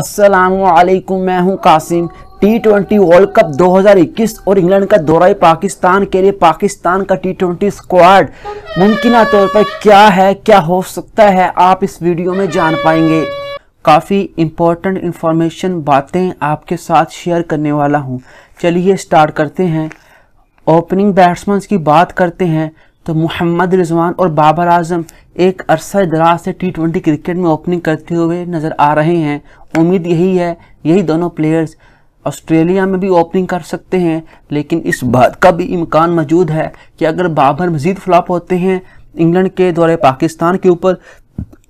असलकुम मैं हूं Qasim T twenty World Cup 2021 और इंग्लैंड का दौरा पाकिस्तान के लिए पाकिस्तान का टी ट्वेंटी स्क्वाड मुमकिन तौर पर क्या है क्या हो सकता है आप इस वीडियो में जान पाएंगे काफ़ी इम्पोर्टेंट इन्फॉर्मेशन बातें आपके साथ शेयर करने वाला हूँ चलिए स्टार्ट करते हैं ओपनिंग बैट्समैन की बात करते हैं तो मोहम्मद रिजवान और बाबर आजम एक अरसा दराज से टी ट्वेंटी क्रिकेट में ओपनिंग करते हुए नज़र आ रहे हैं उम्मीद यही है यही दोनों प्लेयर्स ऑस्ट्रेलिया में भी ओपनिंग कर सकते हैं लेकिन इस बात का भी इम्कान मौजूद है कि अगर बाबर मजीद फ्लॉप होते हैं इंग्लैंड के दौरे पाकिस्तान के ऊपर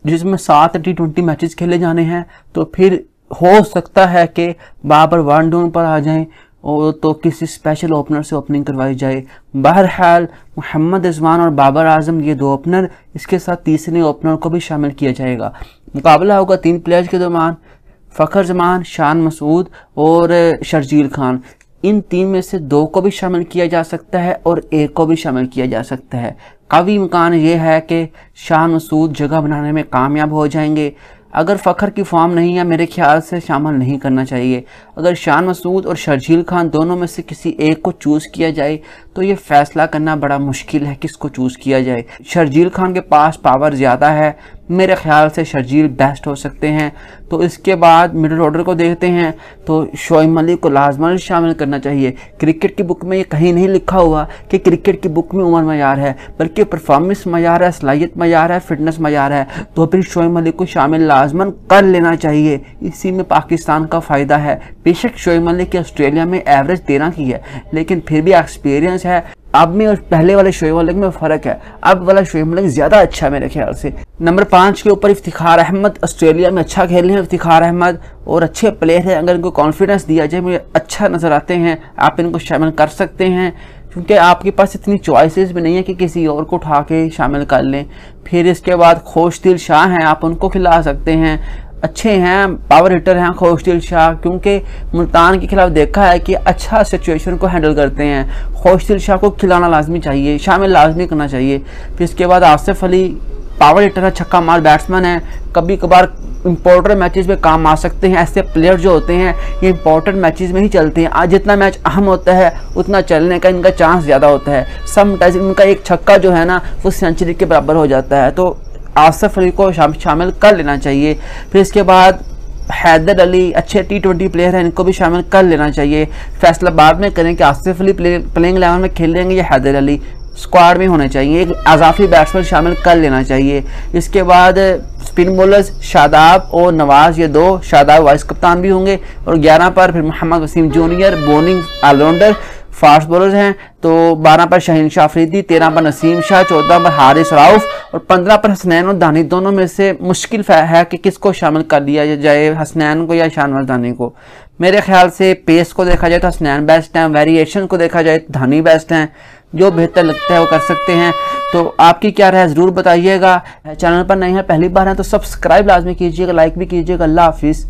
जिसमें सात टी ट्वेंटी मैचेस खेले जाने हैं तो फिर हो सकता है कि बाबर वन डाउन पर आ जाएं और तो किसी स्पेशल ओपनर से ओपनिंग करवाई जाए बहरहाल मोहम्मद रिजवान और बाबर आजम ये दो ओपनर इसके साथ तीसरे ओपनर को भी शामिल किया जाएगा मुकाबला होगा तीन प्लेयर्स के दरमान फ़खर जमान शान मसूद और शर्जील खान इन तीन में से दो को भी शामिल किया जा सकता है और एक को भी शामिल किया जा सकता है कवि मकान ये है कि शान मसूद जगह बनाने में कामयाब हो जाएंगे अगर फ़खर की फॉर्म नहीं है मेरे ख्याल से शामिल नहीं करना चाहिए अगर शान मसूद और शर्जील खान दोनों में से किसी एक को चूज़ किया जाए तो ये फ़ैसला करना बड़ा मुश्किल है किसको चूज़ किया जाए शर्जील खान के पास पावर ज़्यादा है मेरे ख्याल से शर्जील बेस्ट हो सकते हैं तो इसके बाद मिडल ऑर्डर को देखते हैं तो शोएब मलिक को लाजमन शामिल करना चाहिए क्रिकेट की बुक में ये कहीं नहीं लिखा हुआ कि क्रिकेट की बुक में उम्र मैार है बल्कि परफॉर्मेंस मैार है सलाहियत मैार है फिटनेस मैार है तो फिर शोएब मलिक को शामिल लाजमन कर लेना चाहिए इसी में पाकिस्तान का फ़ायदा है बेशक शोएब मलिक की ऑस्ट्रेलिया में एवरेज तेरह की है लेकिन फिर भी एक्सपीरियंस है अब में और पहले वाले शोएब मलिक में फ़र्क है अब वाला शोएब मलिक ज़्यादा अच्छा है मेरे ख्याल से नंबर पाँच के ऊपर इफ्तिखार अहमद ऑस्ट्रेलिया में अच्छा खेल रहे हैं इफ्तिखार अहमद और अच्छे प्लेयर हैं अगर इनको कॉन्फिडेंस दिया जाए मुझे अच्छा नज़र आते हैं आप इनको शामिल कर सकते हैं क्योंकि आपके पास इतनी चॉइसेस भी नहीं है कि किसी और को उठा के शामिल कर लें फिर इसके बाद खोश दिल शाह हैं आप उनको खिला सकते हैं अच्छे हैं पावर हिटर हैं खोशदिल शाह क्योंकि मुल्तान के खिलाफ देखा है कि अच्छा सिचुएशन को हैंडल करते हैं खोशदिल शाह को खिलाना लाजमी चाहिए शामिल लाजमी करना चाहिए फिर इसके बाद आसिफ अली पावर हिटर है छक्का मार बैट्समैन है कभी कभार इंपॉर्टेंट मैचेस में काम आ सकते हैं ऐसे प्लेयर जो होते हैं ये इंपॉर्टेंट मैचेस में ही चलते हैं आज जितना मैच अहम होता है उतना चलने का इनका चांस ज़्यादा होता है समटाइज इनका एक छक्का जो है ना वो सेंचुरी के बराबर हो जाता है तो आसफ अली को शामिल कर लेना चाहिए फिर इसके बाद हैदर अली अच्छे टी ट्वेंटी प्लेयर हैं इनको भी शामिल कर लेना चाहिए फैसला बाद में करें कि आसिफ अली प्लेइंग एलेवन में खेल लेंगे या हैदर अली स्क्वाड में होने चाहिए एक अजाफी बैट्समैन शामिल कर लेना चाहिए इसके बाद स्पिन बोलर्स शादाब और नवाज़ ये दो शादाब वाइस कप्तान भी होंगे और ग्यारह पर फिर Mohammad Wasim junior bowling allrounder fast bowler हैं तो बारह पर शहीन शाह अफरीदी तेरह पर नसीम शाह चौदह पर हारिस राउफ़ और पंद्रह पर हसनैन और दानी दोनों में से मुश्किल है कि किसको शामिल कर लिया जाए हसनैन को या शानवर दानी को मेरे ख्याल से पेस को देखा जाए तो हसनैन बेस्ट हैं वेरिएशन को देखा जाए तो धानी बेस्ट हैं जो बेहतर लगता है वो कर सकते हैं तो आपकी क्या राय ज़रूर बताइएगा चैनल पर नहीं है पहली बार है तो सब्सक्राइब लाजमी कीजिएगा लाइक भी कीजिएगा अल्लाह हाफिज़